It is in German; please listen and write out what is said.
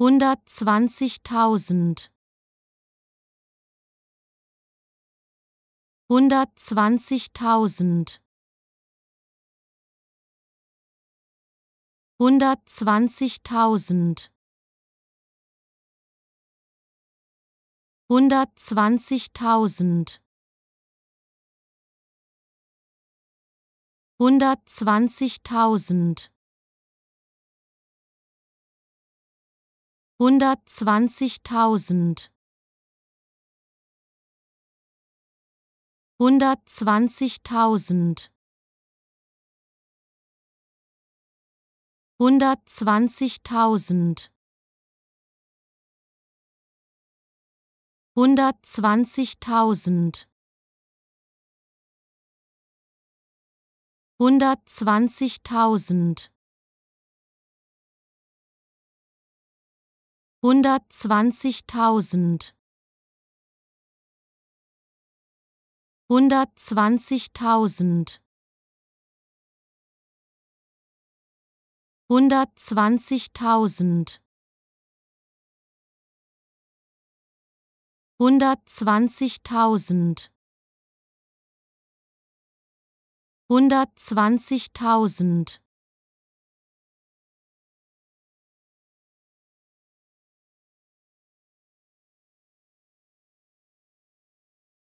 hundertzwanzigtausend, hundertzwanzigtausend, hundertzwanzigtausend, hundertzwanzigtausend, hundertzwanzigtausend hundertzwanzigtausend, hundertzwanzigtausend, hundertzwanzigtausend, hundertzwanzigtausend. hundertzwanzigtausend hundertzwanzigtausend, hundertzwanzigtausend, hundertzwanzigtausend, hundertzwanzigtausend, hundertzwanzigtausend